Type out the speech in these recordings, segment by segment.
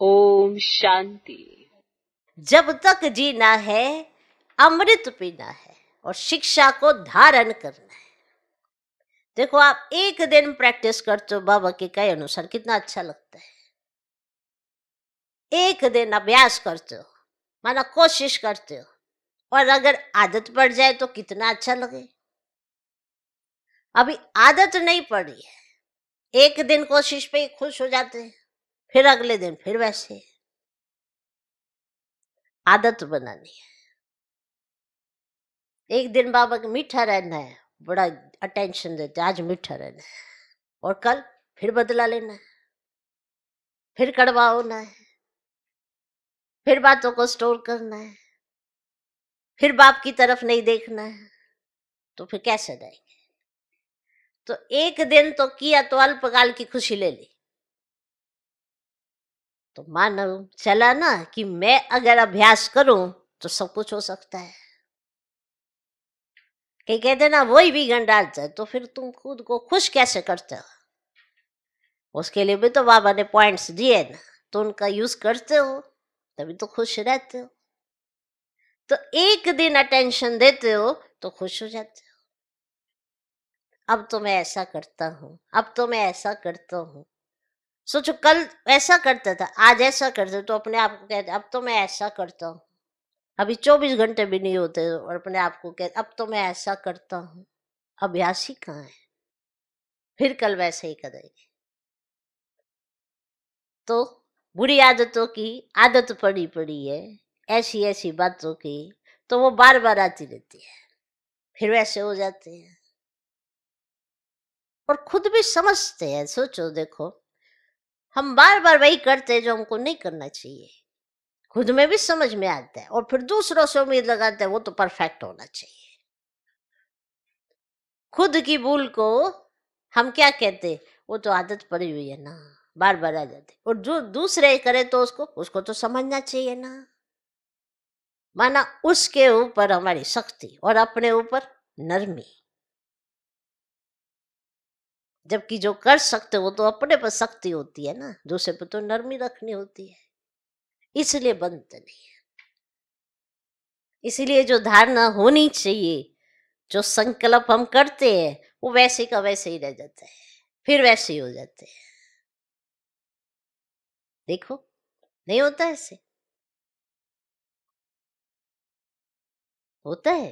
ओम शांति जब तक जीना है अमृत पीना है और शिक्षा को धारण करना है देखो आप एक दिन प्रैक्टिस करते हो बाबा के कई अनुसार कितना अच्छा लगता है एक दिन अभ्यास करते हो माना कोशिश करते हो और अगर आदत पड़ जाए तो कितना अच्छा लगे अभी आदत नहीं पड़ी है एक दिन कोशिश पे ही खुश हो जाते हैं फिर अगले दिन फिर वैसे आदत बनानी है एक दिन बाबा मीठा रहना है बड़ा अटेंशन देते आज मीठा रहना है और कल फिर बदला लेना है फिर कड़वा होना है फिर बातों को स्टोर करना है फिर बाप की तरफ नहीं देखना है तो फिर कैसे जाएंगे तो एक दिन तो किया तो अल्पकाल की खुशी ले ली तो मानव चला ना कि मैं अगर अभ्यास करूं तो सब कुछ हो सकता है कि कहते ना वही भी गंडालता है तो फिर तुम खुद को खुश कैसे करते हो उसके लिए भी तो बाबा ने पॉइंट्स दिए ना तो उनका यूज करते हो तभी तो खुश रहते हो तो एक दिन अटेंशन देते हो तो खुश हो जाते हो अब तो मैं ऐसा करता हूं अब तो मैं ऐसा करता हूं सोचो कल ऐसा करता था आज ऐसा करते तो अपने आप को कहते अब तो मैं ऐसा करता हूँ अभी चौबीस घंटे भी नहीं होते और अपने आप को कहते अब तो मैं ऐसा करता हूँ अभ्यास ही कहाँ है फिर कल वैसे ही करेंगे तो बुरी आदतों की आदत पड़ी पड़ी है ऐसी ऐसी बातों की तो वो बार बार आती रहती है फिर वैसे हो जाते हैं और खुद भी समझते हैं सोचो देखो हम बार बार वही करते हैं जो हमको नहीं करना चाहिए खुद में भी समझ में आता है और फिर दूसरों से उम्मीद लगाते हैं वो तो परफेक्ट होना चाहिए खुद की भूल को हम क्या कहते वो तो आदत पड़ी हुई है ना बार बार आ जाती और जो दूसरे करे तो उसको उसको तो समझना चाहिए ना माना उसके ऊपर हमारी सख्ती और अपने ऊपर नरमी जबकि जो कर सकते हो तो अपने पर सख्ती होती है ना दूसरे पर तो नरमी रखनी होती है इसलिए बनते नहीं है इसलिए जो धारणा होनी चाहिए जो संकल्प हम करते हैं वो वैसे का वैसे ही रह जाता है फिर वैसे ही हो जाते हैं देखो नहीं होता ऐसे होता है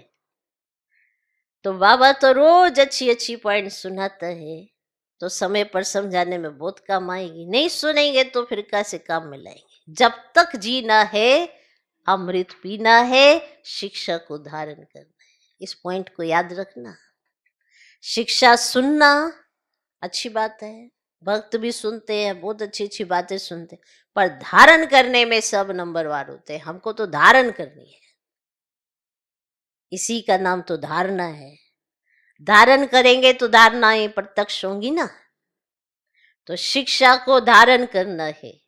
तो बाबा तो रोज अच्छी अच्छी पॉइंट सुनाता है तो समय पर समझाने में बहुत काम आएगी नहीं सुनेंगे तो फिर कैसे काम में लाएंगे जब तक जीना है अमृत पीना है शिक्षा को धारण करना है इस पॉइंट को याद रखना शिक्षा सुनना अच्छी बात है भक्त भी सुनते हैं बहुत अच्छी अच्छी बातें सुनते हैं पर धारण करने में सब नंबर वार होते हैं हमको तो धारण करनी है इसी का नाम तो धारणा है धारण करेंगे तो धारणाएं प्रत्यक्ष होंगी ना तो शिक्षा को धारण करना है